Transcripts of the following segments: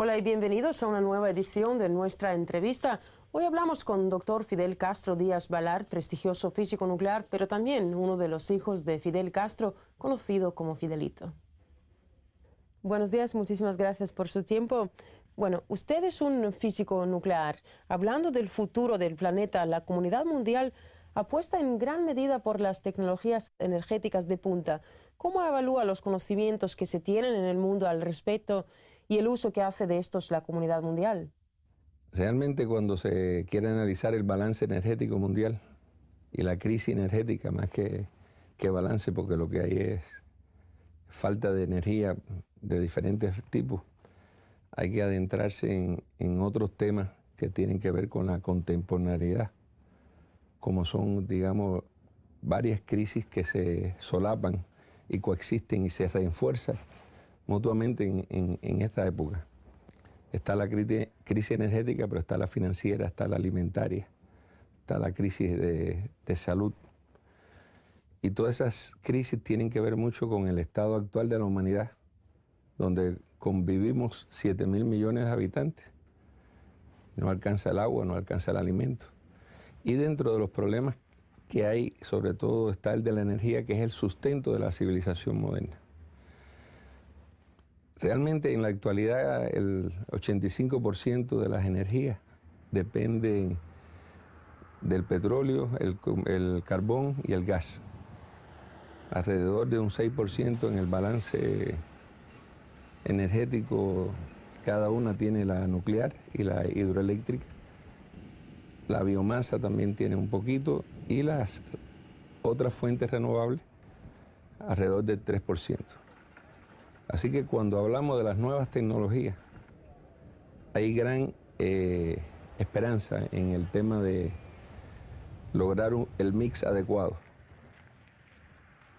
Hola y bienvenidos a una nueva edición de nuestra entrevista. Hoy hablamos con doctor Fidel Castro Díaz Balar, prestigioso físico nuclear, pero también uno de los hijos de Fidel Castro, conocido como Fidelito. Buenos días, muchísimas gracias por su tiempo. Bueno, usted es un físico nuclear. Hablando del futuro del planeta, la comunidad mundial apuesta en gran medida por las tecnologías energéticas de punta. ¿Cómo evalúa los conocimientos que se tienen en el mundo al respecto y el uso que hace de estos la comunidad mundial. Realmente cuando se quiere analizar el balance energético mundial y la crisis energética, más que, balance, porque lo que hay es falta de energía de diferentes tipos, hay que adentrarse en, en otros temas que tienen que ver con la contemporaneidad, como son, digamos, varias crisis que se solapan y coexisten y se reenfuerzan mutuamente en, esta época. Está la crisis, energética, pero está la financiera, está la alimentaria, está la crisis de, de salud. Y todas esas crisis tienen que ver mucho con el estado actual de la humanidad, donde convivimos 7 mil millones de habitantes. No alcanza el agua, no alcanza el alimento. Y dentro de los problemas que hay, sobre todo está el de la energía, que es el sustento de la civilización moderna. Realmente en la actualidad el 85% de las energías dependen del petróleo, el, carbón y el gas. Alrededor de un 6% en el balance energético, cada una tiene la nuclear y la hidroeléctrica. La biomasa también tiene un poquito y las otras fuentes renovables alrededor del 3%. Así que cuando hablamos de las nuevas tecnologías, hay gran eh, esperanza en el tema de lograr el mix adecuado.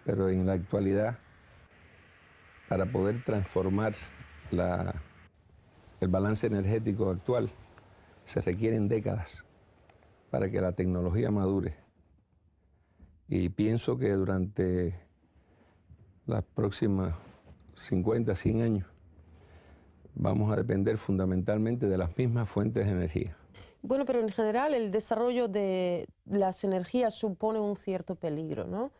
Pero en la actualidad, para poder transformar el balance energético actual, se requieren décadas para que la tecnología madure. Y pienso que durante las próximas 50, 100 años, vamos a depender fundamentalmente de las mismas fuentes de energía. Bueno, pero en general el desarrollo de las energías supone un cierto peligro, ¿no?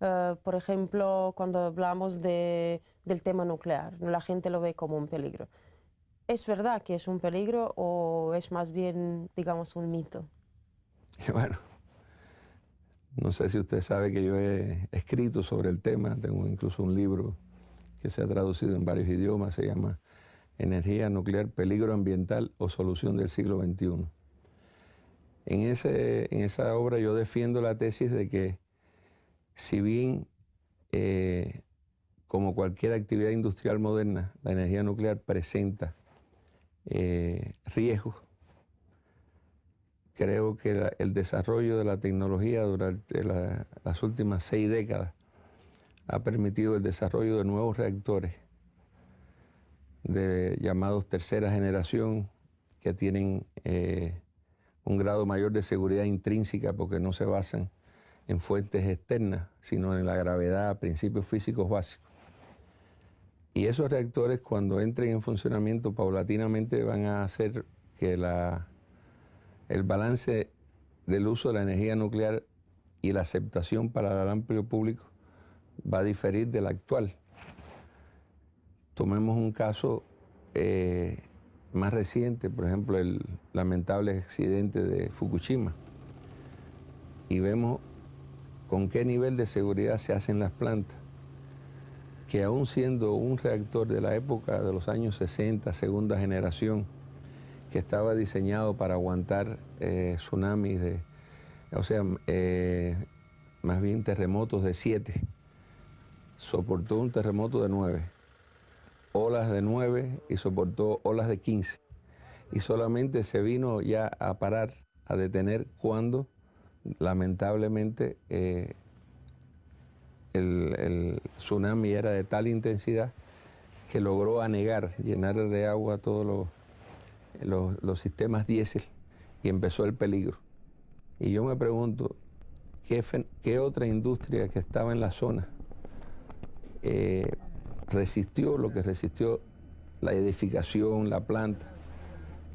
Eh, por ejemplo, cuando hablamos del tema nuclear, la gente lo ve como un peligro. ¿Es verdad que es un peligro o es más bien, digamos, un mito? bueno, no sé si usted sabe que yo he escrito sobre el tema, tengo incluso un libro que se ha traducido en varios idiomas, se llama Energía Nuclear, Peligro Ambiental o Solución del Siglo XXI. En, ese, en esa obra yo defiendo la tesis de que si bien eh, como cualquier actividad industrial moderna, la energía nuclear presenta eh, riesgos, creo que el desarrollo de la tecnología durante las últimas seis décadas ha permitido el desarrollo de nuevos reactores de llamados tercera generación que tienen eh, un grado mayor de seguridad intrínseca porque no se basan en fuentes externas, sino en la gravedad, principios físicos básicos. Y esos reactores cuando entren en funcionamiento paulatinamente van a hacer que la, el balance del uso de la energía nuclear y la aceptación para el amplio público va a diferir de la actual. Tomemos un caso eh, más reciente, por ejemplo, el lamentable accidente de Fukushima, y vemos con qué nivel de seguridad se hacen las plantas, que aún siendo un reactor de la época de los años 60, segunda generación, que estaba diseñado para aguantar eh, tsunamis de, o sea, eh, más bien terremotos de 7 soportó un terremoto de 9, olas de 9 y soportó olas de 15. Y solamente se vino ya a parar, a detener cuando lamentablemente eh, el, tsunami era de tal intensidad que logró anegar, llenar de agua todos los, los, sistemas diésel y empezó el peligro. Y yo me pregunto, ¿qué otra industria que estaba en la zona eh, resistió lo que resistió la edificación, la planta.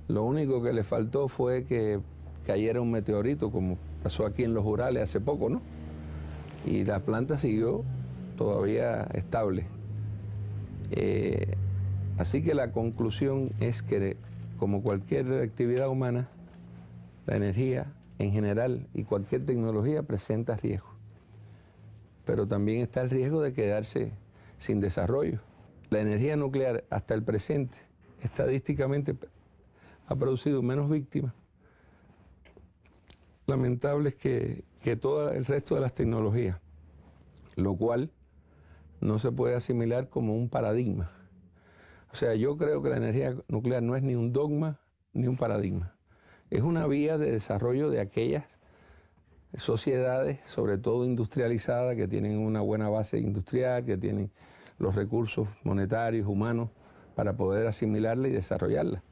Lo único que le faltó fue que cayera un meteorito, como pasó aquí en los Urales hace poco, ¿no? Y la planta siguió todavía estable. Eh, así que la conclusión es que, como cualquier actividad humana, la energía en general y cualquier tecnología presenta riesgos pero también está el riesgo de quedarse sin desarrollo. La energía nuclear hasta el presente estadísticamente ha producido menos víctimas. Lamentable es que, que todo el resto de las tecnologías, lo cual no se puede asimilar como un paradigma. O sea, yo creo que la energía nuclear no es ni un dogma ni un paradigma. Es una vía de desarrollo de aquellas sociedades, sobre todo industrializadas, que tienen una buena base industrial, que tienen los recursos monetarios, humanos, para poder asimilarla y desarrollarla.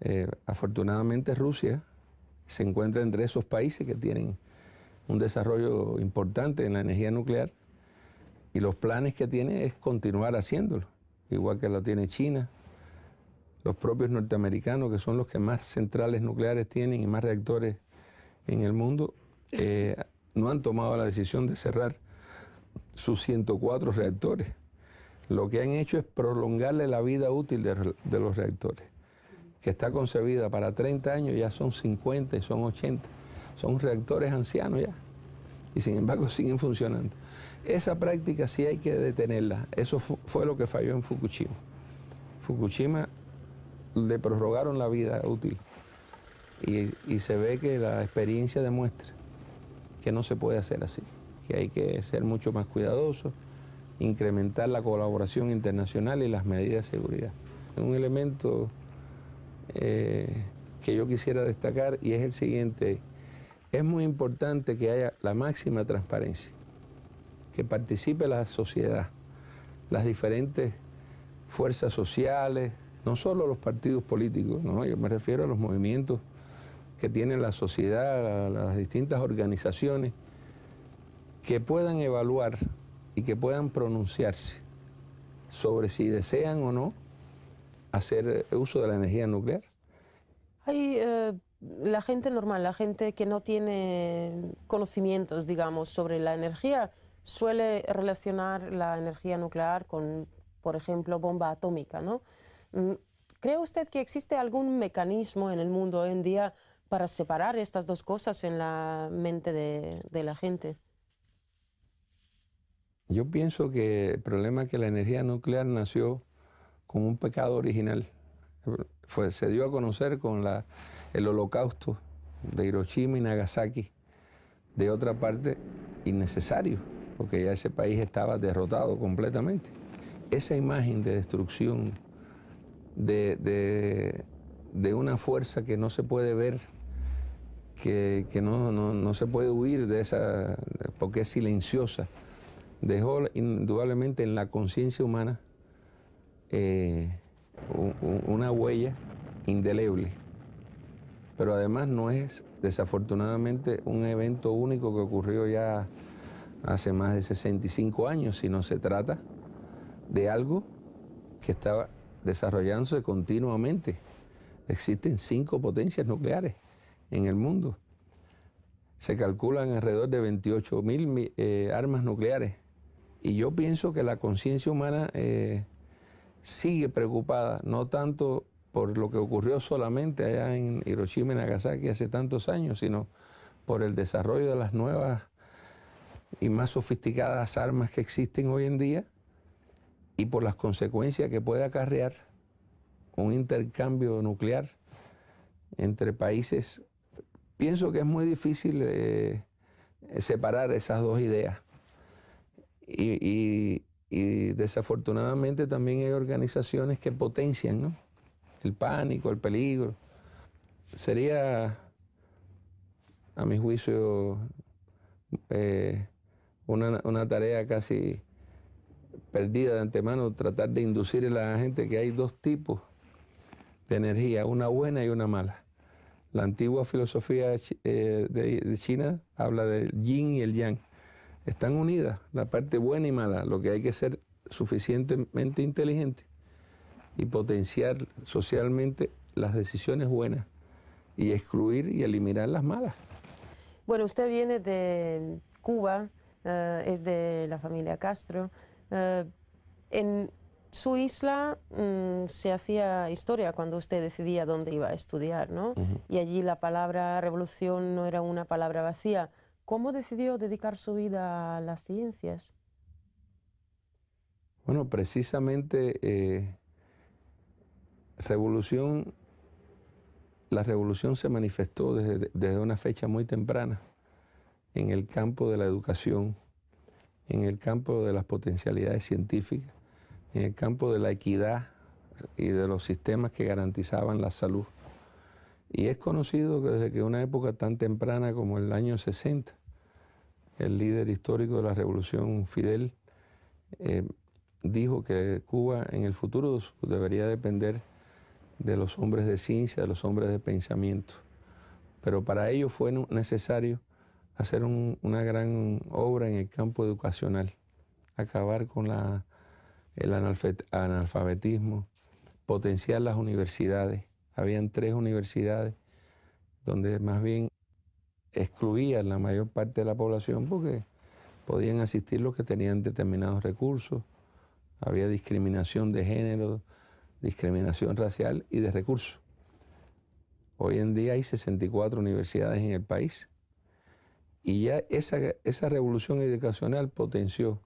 Eh, afortunadamente Rusia se encuentra entre esos países que tienen un desarrollo importante en la energía nuclear y los planes que tiene es continuar haciéndolo, igual que lo tiene China, los propios norteamericanos, que son los que más centrales nucleares tienen y más reactores en el mundo eh, no han tomado la decisión de cerrar sus 104 reactores. Lo que han hecho es prolongarle la vida útil de, los reactores, que está concebida para 30 años, ya son 50 son 80. Son reactores ancianos ya y sin embargo siguen funcionando. Esa práctica sí hay que detenerla. Eso fue lo que falló en Fukushima. Fukushima le prorrogaron la vida útil. Y, se ve que la experiencia demuestra que no se puede hacer así, que hay que ser mucho más cuidadosos, incrementar la colaboración internacional y las medidas de seguridad. Un elemento eh, que yo quisiera destacar y es el siguiente, es muy importante que haya la máxima transparencia, que participe la sociedad, las diferentes fuerzas sociales, no solo los partidos políticos, no, yo me refiero a los movimientos que tiene la sociedad, las distintas organizaciones, que puedan evaluar y que puedan pronunciarse sobre si desean o no hacer uso de la energía nuclear. Hay eh, la gente normal, la gente que no tiene conocimientos, digamos, sobre la energía, suele relacionar la energía nuclear con, por ejemplo, bomba atómica, ¿no? Mm, ¿Cree usted que existe algún mecanismo en el mundo hoy en día para separar estas dos cosas en la mente de, la gente? Yo pienso que el problema es que la energía nuclear nació con un pecado original. Fue, se dio a conocer con la, el holocausto de Hiroshima y Nagasaki. De otra parte, innecesario, porque ya ese país estaba derrotado completamente. Esa imagen de destrucción, de una fuerza que no se puede ver que, no, se puede huir de esa, porque es silenciosa. Dejó indudablemente en la conciencia humana eh, una huella indeleble. Pero además no es desafortunadamente un evento único que ocurrió ya hace más de 65 años, sino se trata de algo que estaba desarrollándose continuamente. Existen cinco potencias nucleares en el mundo. Se calculan alrededor de 28 mil eh, armas nucleares. Y yo pienso que la conciencia humana eh, sigue preocupada, no tanto por lo que ocurrió solamente allá en Hiroshima y Nagasaki hace tantos años, sino por el desarrollo de las nuevas y más sofisticadas armas que existen hoy en día y por las consecuencias que puede acarrear un intercambio nuclear entre países pienso que es muy difícil eh, separar esas dos ideas. Y, desafortunadamente también hay organizaciones que potencian el pánico, el peligro. Sería, a mi juicio, eh, una, una tarea casi perdida de antemano tratar de inducir a la gente que hay dos tipos de energía, una buena y una mala. La antigua filosofía eh, de, China habla del yin y el yang. Están unidas, la parte buena y mala, lo que hay que ser suficientemente inteligente y potenciar socialmente las decisiones buenas y excluir y eliminar las malas. Bueno, usted viene de Cuba, eh, es de la familia Castro. Eh, su isla mm, se hacía historia cuando usted decidía dónde iba a estudiar, ¿no? Y allí la palabra revolución no era una palabra vacía. ¿Cómo decidió dedicar su vida a las ciencias? Bueno, precisamente eh, revolución, la revolución se manifestó desde una fecha muy temprana en el campo de la educación, en el campo de las potencialidades científicas en el campo de la equidad y de los sistemas que garantizaban la salud. Y es conocido que desde que una época tan temprana como el año 60, el líder histórico de la revolución, Fidel, eh, dijo que Cuba en el futuro debería depender de los hombres de ciencia, de los hombres de pensamiento. Pero para ello fue necesario hacer una gran obra en el campo educacional, acabar con la el analfabetismo, potenciar las universidades. Habían tres universidades donde más bien excluían la mayor parte de la población porque podían asistir los que tenían determinados recursos. Había discriminación de género, discriminación racial y de recursos. Hoy en día hay 64 universidades en el país y ya esa, esa revolución educacional potenció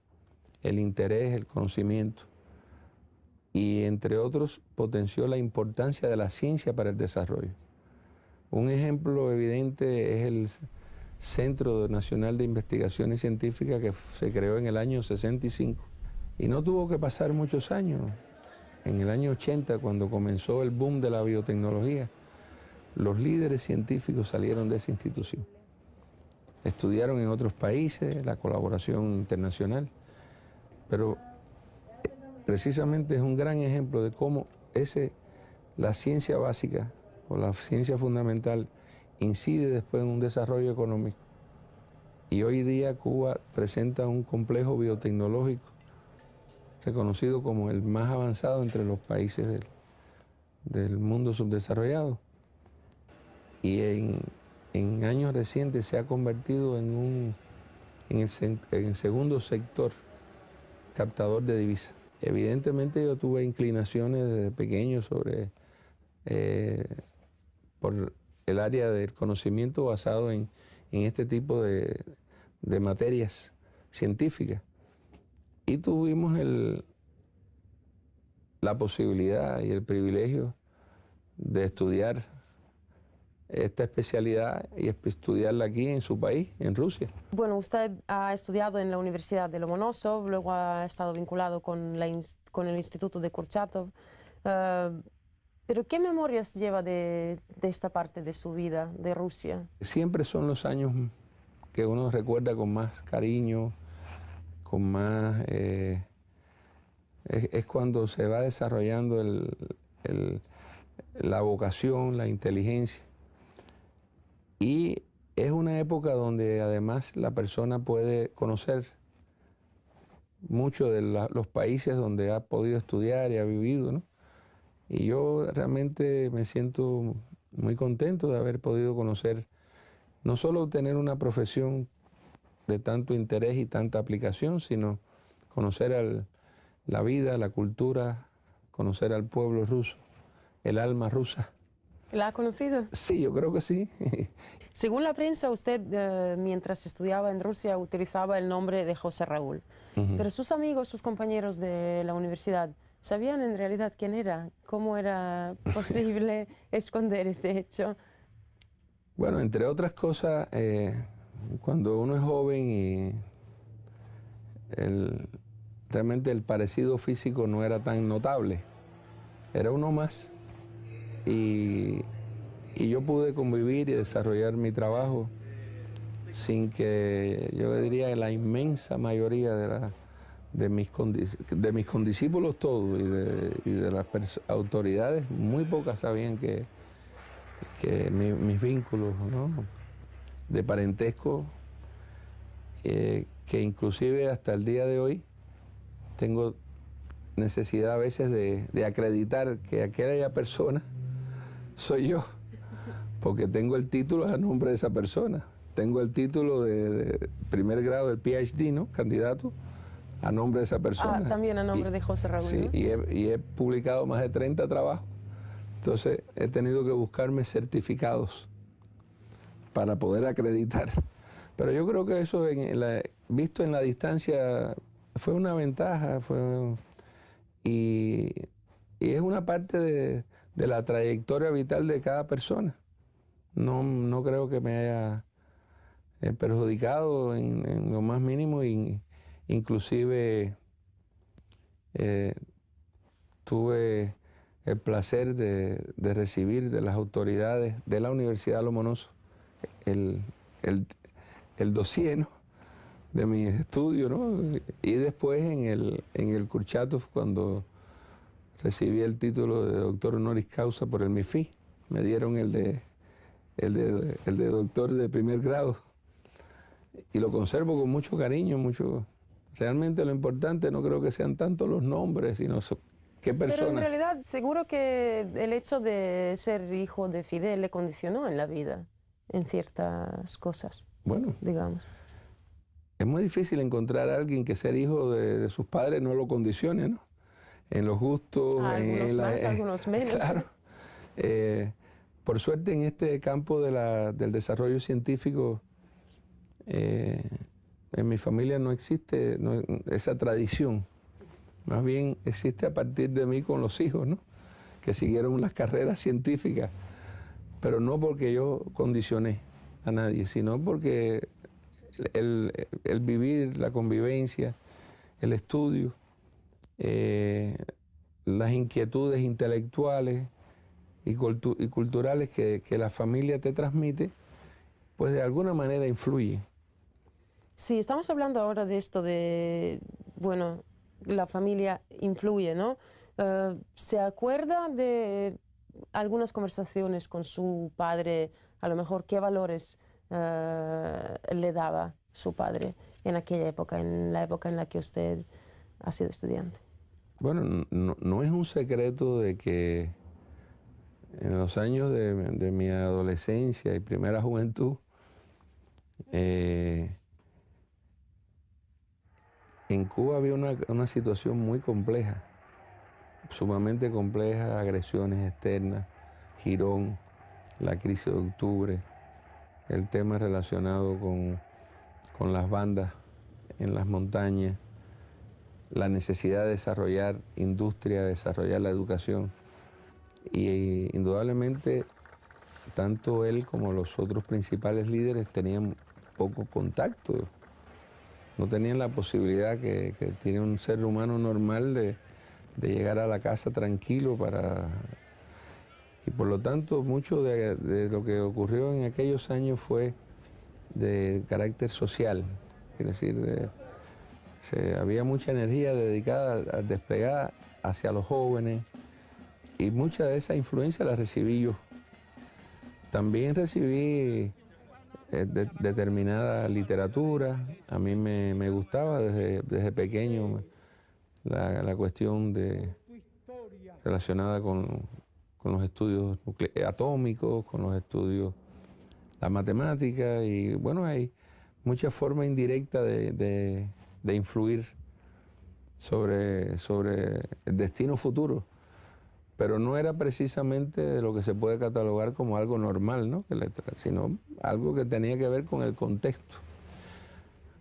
el interés, el conocimiento. Y entre otros, potenció la importancia de la ciencia para el desarrollo. Un ejemplo evidente es el Centro Nacional de Investigaciones Científicas que se creó en el año 65. Y no tuvo que pasar muchos años. En el año 80, cuando comenzó el boom de la biotecnología, los líderes científicos salieron de esa institución. Estudiaron en otros países, la colaboración internacional. Pero precisamente es un gran ejemplo de cómo ese, la ciencia básica o la ciencia fundamental incide después en un desarrollo económico. Y hoy día Cuba presenta un complejo biotecnológico reconocido como el más avanzado entre los países del, mundo subdesarrollado. Y en, años recientes se ha convertido en, un, en el segundo sector captador de divisas. Evidentemente yo tuve inclinaciones desde pequeño sobre, eh, por el área del conocimiento basado en, este tipo de, materias científicas. Y tuvimos el, la posibilidad y el privilegio de estudiar esta especialidad y estudiarla aquí en su país, en Rusia. Bueno, usted ha estudiado en la Universidad de Lomonosov, luego ha estado vinculado con, con el Instituto de Kurchatov. Eh, ¿Pero qué memorias lleva de, esta parte de su vida, de Rusia? Siempre son los años que uno recuerda con más cariño, con más... Eh, es, cuando se va desarrollando la vocación, la inteligencia. Y es una época donde además la persona puede conocer mucho de los países donde ha podido estudiar y ha vivido, ¿no? Y yo realmente me siento muy contento de haber podido conocer, no solo tener una profesión de tanto interés y tanta aplicación, sino conocer la vida, la cultura, conocer al pueblo ruso, el alma rusa. ¿La ha conocido? Sí, yo creo que sí. Según la prensa, usted eh, mientras estudiaba en Rusia utilizaba el nombre de José Raúl. Pero sus amigos, sus compañeros de la universidad, ¿sabían en realidad quién era? ¿Cómo era posible esconder ese hecho? Bueno, entre otras cosas, eh, cuando uno es joven y realmente el parecido físico no era tan notable, era uno más y, yo pude convivir y desarrollar mi trabajo sin que yo diría la inmensa mayoría de, la, de, mis, de mis condiscípulos todos y de, las autoridades, muy pocas sabían que, que mis vínculos de parentesco, eh, que inclusive hasta el día de hoy tengo necesidad a veces de, de acreditar que aquella persona soy yo, porque tengo el título a nombre de esa persona. Tengo el título de, primer grado del PhD, ¿no? Candidato a nombre de esa persona. Ah, también a nombre de José Raúl. Sí, y he, publicado más de 30 trabajos. Entonces he tenido que buscarme certificados para poder acreditar. Pero yo creo que eso, en visto en la distancia, fue una ventaja. Fue, y es una parte de, de la trayectoria vital de cada persona. No, no creo que me haya eh, perjudicado en, lo más mínimo, inclusive eh, tuve el placer de, recibir de las autoridades de la Universidad de Lomonoso el, el, dossier, de mis estudios, ¿no? Y después en el, en el Kurchatov, cuando recibí el título de doctor honoris causa por el MIFI. Me dieron el de, el de, el de doctor de primer grado. Y lo conservo con mucho cariño, mucho. Realmente lo importante no creo que sean tanto los nombres, sino qué persona. Pero en realidad seguro que el hecho de ser hijo de Fidel le condicionó en la vida, en ciertas cosas. Bueno. Digamos. Es muy difícil encontrar a alguien que ser hijo de, de sus padres no lo condicione, ¿no? en los gustos. en los más, algunos menos. Claro. Eh, por suerte en este campo del desarrollo científico, eh, en mi familia no existe esa tradición. Más bien existe a partir de mí con los hijos, ¿no? Que siguieron las carreras científicas. Pero no porque yo condicioné a nadie, sino porque el, el vivir, la convivencia, el estudio, eh, las inquietudes intelectuales y, culturales que, la familia te transmite, pues de alguna manera influye. Sí, estamos hablando ahora de esto de, bueno, la familia influye, ¿no? Eh, ¿Se acuerda de algunas conversaciones con su padre, a lo mejor qué valores eh, le daba su padre en aquella época, en la época en la que usted ha sido estudiante? Bueno, no, es un secreto de que en los años de, mi adolescencia y primera juventud, eh, en Cuba había una, situación muy compleja, sumamente compleja, agresiones externas, Girón, la crisis de octubre, el tema relacionado con las bandas en las montañas, la necesidad de desarrollar industria, desarrollar la educación. Y eh, indudablemente, tanto él como los otros principales líderes tenían poco contacto. No tenían la posibilidad que, tiene un ser humano normal de, llegar a la casa tranquilo para... Y por lo tanto, mucho de, de lo que ocurrió en aquellos años fue de carácter social, es decir, de, había mucha energía dedicada, a desplegar hacia los jóvenes y mucha de esa influencia la recibí yo. También recibí eh, determinada literatura, a mí me, gustaba desde, pequeño la, cuestión de, relacionada con, los estudios atómicos, con los estudios, la matemática y bueno, hay mucha forma indirecta de de influir sobre, sobre el destino futuro. Pero no era precisamente lo que se puede catalogar como algo normal, ¿no? sino algo que tenía que ver con el contexto.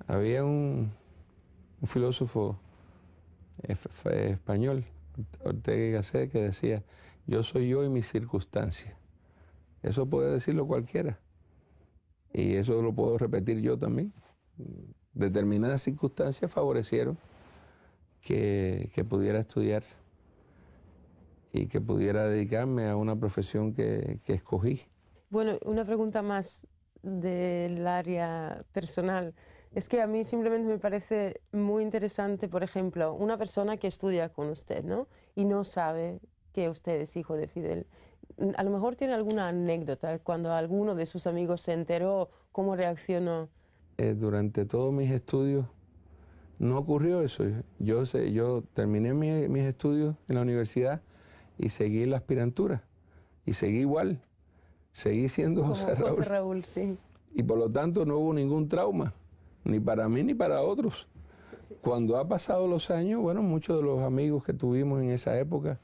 Había un, filósofo español, Ortega y Gasset, que decía, yo soy yo y mis circunstancias. Eso puede decirlo cualquiera. Y eso lo puedo repetir yo también determinadas circunstancias favorecieron que, pudiera estudiar y que pudiera dedicarme a una profesión que, escogí. Bueno, una pregunta más del área personal. Es que a mí simplemente me parece muy interesante, por ejemplo, una persona que estudia con usted, Y no sabe que usted es hijo de Fidel. A lo mejor tiene alguna anécdota cuando alguno de sus amigos se enteró, cómo reaccionó. Eh, durante todos mis estudios no ocurrió eso. Yo, sé, yo terminé mis estudios en la universidad y seguí la aspirantura. Y seguí igual. Seguí siendo José Raúl. José Raúl sí. Y por lo tanto no hubo ningún trauma, ni para mí ni para otros. Cuando ha pasado los años, bueno, muchos de los amigos que tuvimos en esa época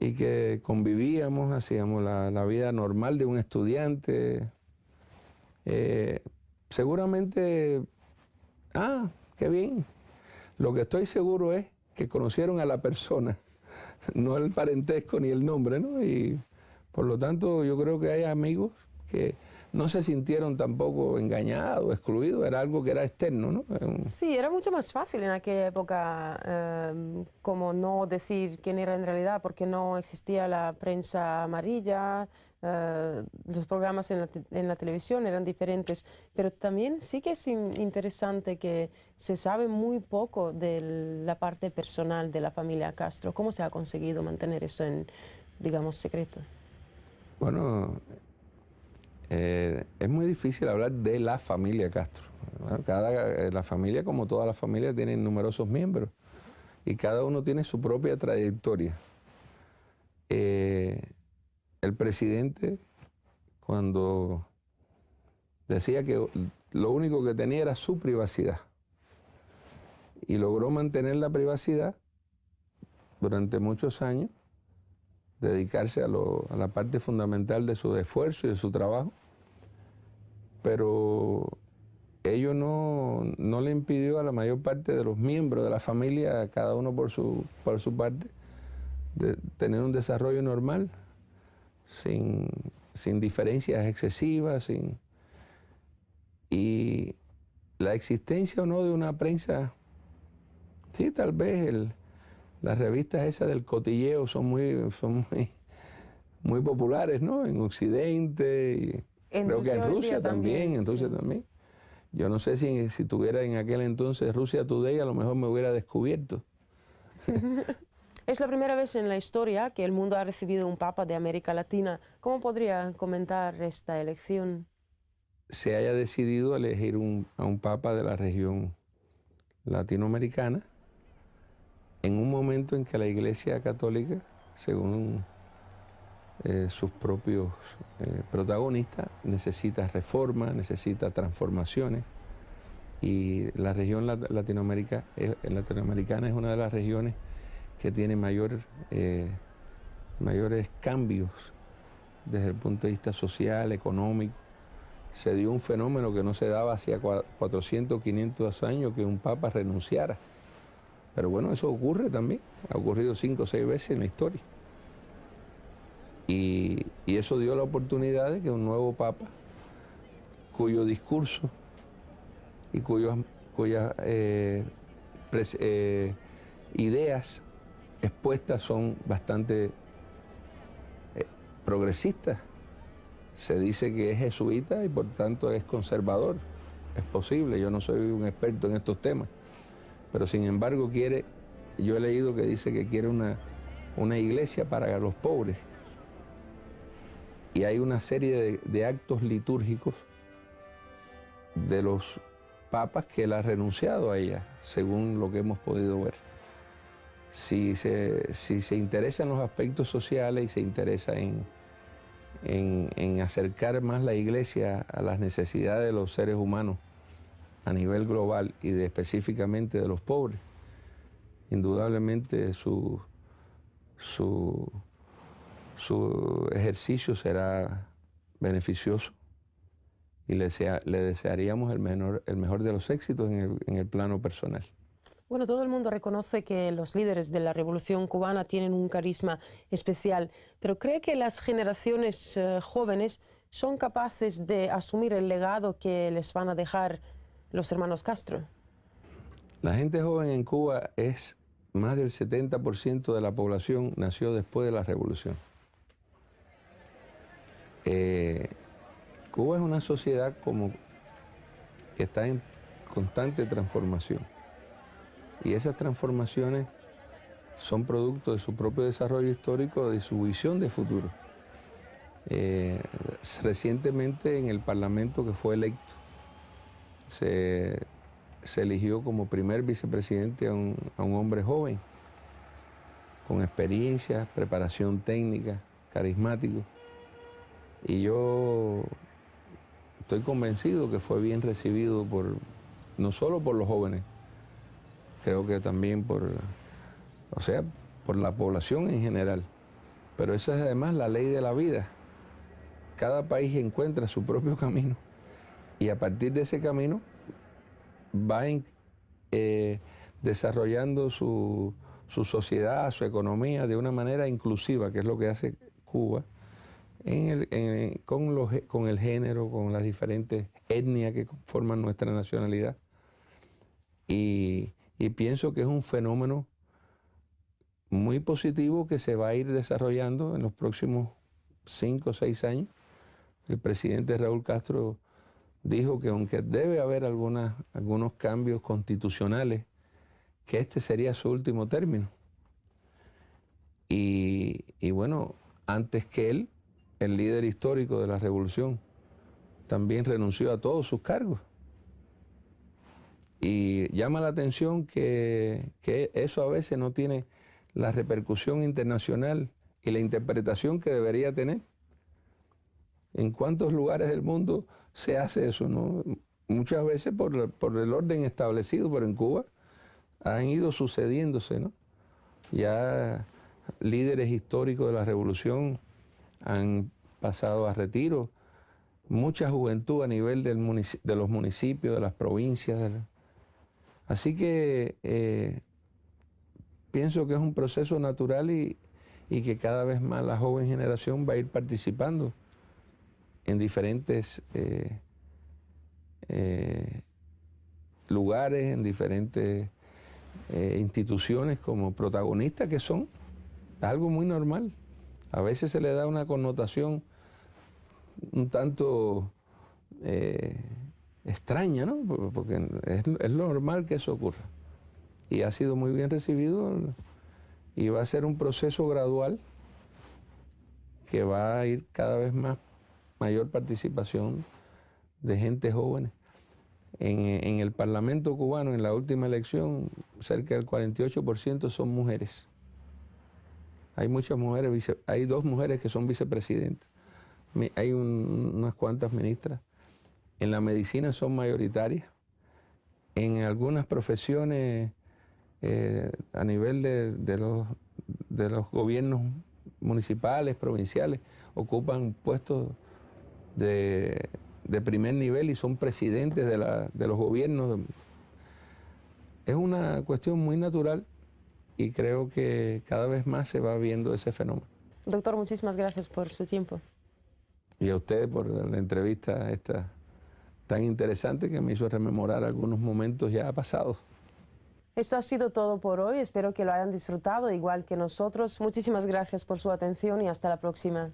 y que convivíamos, hacíamos la, la vida normal de un estudiante, eh, seguramente, ah, qué bien. Lo que estoy seguro es que conocieron a la persona, no el parentesco ni el nombre, ¿no? Y por lo tanto yo creo que hay amigos que no se sintieron tampoco engañados, excluidos, era algo que era externo, ¿no? Sí, era mucho más fácil en aquella época em, como no decir quién era en realidad, porque no existía la prensa amarilla, Ah, los programas en la, televisión eran diferentes, pero también sí que es interesante que se sabe muy poco de la parte personal de la familia Castro. ¿Cómo se ha conseguido mantener eso en, digamos, secreto? Bueno, eh, es muy difícil hablar de la familia Castro. Cada, eh, la familia, como toda la familia, tiene numerosos miembros y cada uno tiene su propia trayectoria. Eh, el presidente, cuando decía que lo único que tenía era su privacidad, y logró mantener la privacidad durante muchos años, dedicarse a, la parte fundamental de su esfuerzo y de su trabajo, pero ello no, le impidió a la mayor parte de los miembros de la familia, cada uno por su, por su parte, de tener un desarrollo normal sin, diferencias excesivas, sin, y la existencia o no de una prensa, sí, tal vez las revistas esas del cotilleo son muy, son muy, populares, ¿no? En Occidente, creo que en Rusia también, entonces también. Yo no sé si, si tuviera en aquel entonces Rusia Today, a lo mejor me hubiera descubierto. Es la primera vez en la historia que el mundo ha recibido un Papa de América Latina. ¿Cómo podría comentar esta elección? Se haya decidido elegir a un Papa de la región latinoamericana en un momento en que la Iglesia Católica, según eh, sus propios eh, protagonistas, necesita reformas, necesita transformaciones. Y la región latinoamérica, latinoamericana es una de las regiones que tiene eh, mayores cambios desde el punto de vista social, económico. Se dio un fenómeno que no se daba ...hacia 400, 500 años que un papa renunciara. Pero bueno, eso ocurre también. Ha ocurrido cinco o seis veces en la historia. Y, eso dio la oportunidad de que un nuevo papa, cuyo discurso y cuyas, eh, eh, ideas respuestas son bastante eh, progresistas. Se dice que es jesuita y por tanto es conservador. Es posible, yo no soy un experto en estos temas. Pero sin embargo quiere, yo he leído que dice que quiere una, una iglesia para los pobres. Y hay una serie de, de actos litúrgicos de los papas que él ha renunciado a ella, según lo que hemos podido ver si se, si interesa en los aspectos sociales y se interesa en, acercar más la iglesia a las necesidades de los seres humanos a nivel global y de, específicamente de los pobres. Indudablemente su, ejercicio será beneficioso y le, desearíamos el, mejor de los éxitos en el plano personal. Bueno, todo el mundo reconoce que los líderes de la Revolución cubana tienen un carisma especial, pero ¿cree que las generaciones eh, jóvenes son capaces de asumir el legado que les van a dejar los hermanos Castro? La gente joven en Cuba es más del 70% de la población nació después de la revolución. Eh, Cuba es una sociedad como que está en constante transformación. Y esas transformaciones son producto de su propio desarrollo histórico, de su visión de futuro. Eh, recientemente en el Parlamento que fue electo, se, eligió como primer vicepresidente a un, hombre joven, con experiencia, preparación técnica, carismático. Y yo estoy convencido que fue bien recibido por, no solo por los jóvenes, creo que también por, o sea, por la población en general. Pero esa es además la ley de la vida. Cada país encuentra su propio camino y a partir de ese camino va eh, desarrollando su, sociedad, su economía de una manera inclusiva, que es lo que hace Cuba, con, los, con el género, con las diferentes etnias que forman nuestra nacionalidad. Y y pienso que es un fenómeno muy positivo que se va a ir desarrollando en los próximos cinco o seis años. El presidente Raúl Castro dijo que aunque debe haber algunos cambios constitucionales, que este sería su último término. y bueno, antes que él, el líder histórico de la revolución, también renunció a todos sus cargos. Y llama la atención que, eso a veces no tiene la repercusión internacional y la interpretación que debería tener. ¿En cuántos lugares del mundo se hace eso? No? Muchas veces por, el orden establecido, pero en Cuba han ido sucediéndose. ¿no? Ya líderes históricos de la revolución han pasado a retiro. Mucha juventud a nivel de los municipios, de las provincias, de Así que eh, pienso que es un proceso natural y, que cada vez más la joven generación va a ir participando en diferentes eh, eh, lugares, en diferentes instituciones como protagonistas que son algo muy normal. A veces se le da una connotación un tanto extraña, ¿no? Porque es, lo normal que eso ocurra. Y ha sido muy bien recibido y va a ser un proceso gradual que va a ir cada vez más mayor participación de gente joven. En, el Parlamento cubano, en la última elección, cerca del 48% son mujeres. Hay muchas mujeres, hay dos mujeres que son vicepresidentes, hay unas cuantas ministras en la medicina son mayoritarias, en algunas profesiones eh, a nivel de, los, gobiernos municipales, provinciales, ocupan puestos de, primer nivel y son presidentes de, de los gobiernos. Es una cuestión muy natural y creo que cada vez más se va viendo ese fenómeno. Doctor, muchísimas gracias por su tiempo. Y a usted por la entrevista esta tan interesante que me hizo rememorar algunos momentos ya pasados. Esto ha sido todo por hoy, espero que lo hayan disfrutado igual que nosotros. Muchísimas gracias por su atención y hasta la próxima.